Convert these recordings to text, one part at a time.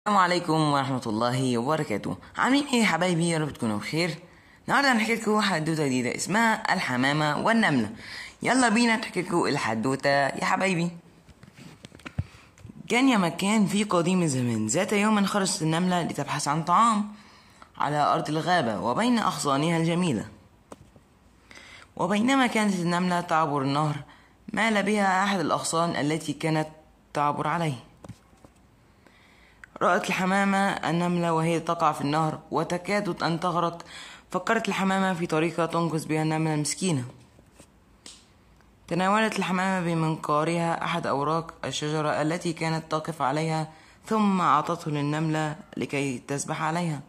السلام عليكم ورحمة الله وبركاته عاملين ايه يا حبايبي يا رب تكونوا بخير النهاردة هنحكي لكم حدوتة جديدة اسمها الحمامة والنملة يلا بينا نحكي لكم الحدوتة يا حبايبي كان يا مكان في قديم الزمان ذات يوم خرجت النملة لتبحث عن طعام على أرض الغابة وبين أغصانها الجميلة وبينما كانت النملة تعبر النهر مال بها أحد الأغصان التي كانت تعبر عليه رأت الحمامة النملة وهي تقع في النهر وتكاد أن تغرق فكرت الحمامة في طريقة تنقذ بها النملة المسكينة تناولت الحمامة بمنقارها أحد أوراق الشجرة التي كانت تقف عليها ثم أعطته للنملة لكي تسبح عليها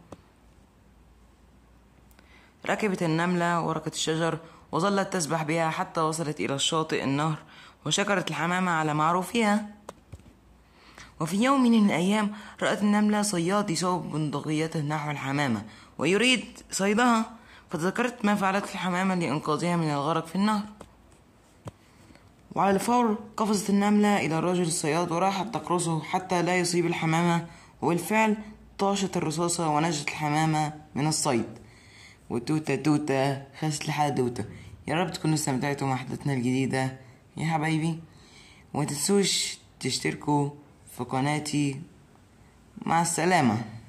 ركبت النملة ورقة الشجر وظلت تسبح بها حتى وصلت إلى الشاطئ النهر وشكرت الحمامة على معروفها وفي يوم من الأيام رأت النملة صياد يصوب بندقيته نحو الحمامة ويريد صيدها فتذكرت ما فعلته الحمامة لإنقاذها من الغرق في النهر وعلى الفور قفزت النملة إلى الرجل الصياد وراحت تقرصه حتى لا يصيب الحمامة وبالفعل طاشت الرصاصة ونجت الحمامة من الصيد وتوتة توتة خست لحدوتة يا رب تكونوا استمتعتوا مع حلقتنا الجديدة يا حبايبي ومتنسوش تشتركوا في قناتي مع السلامه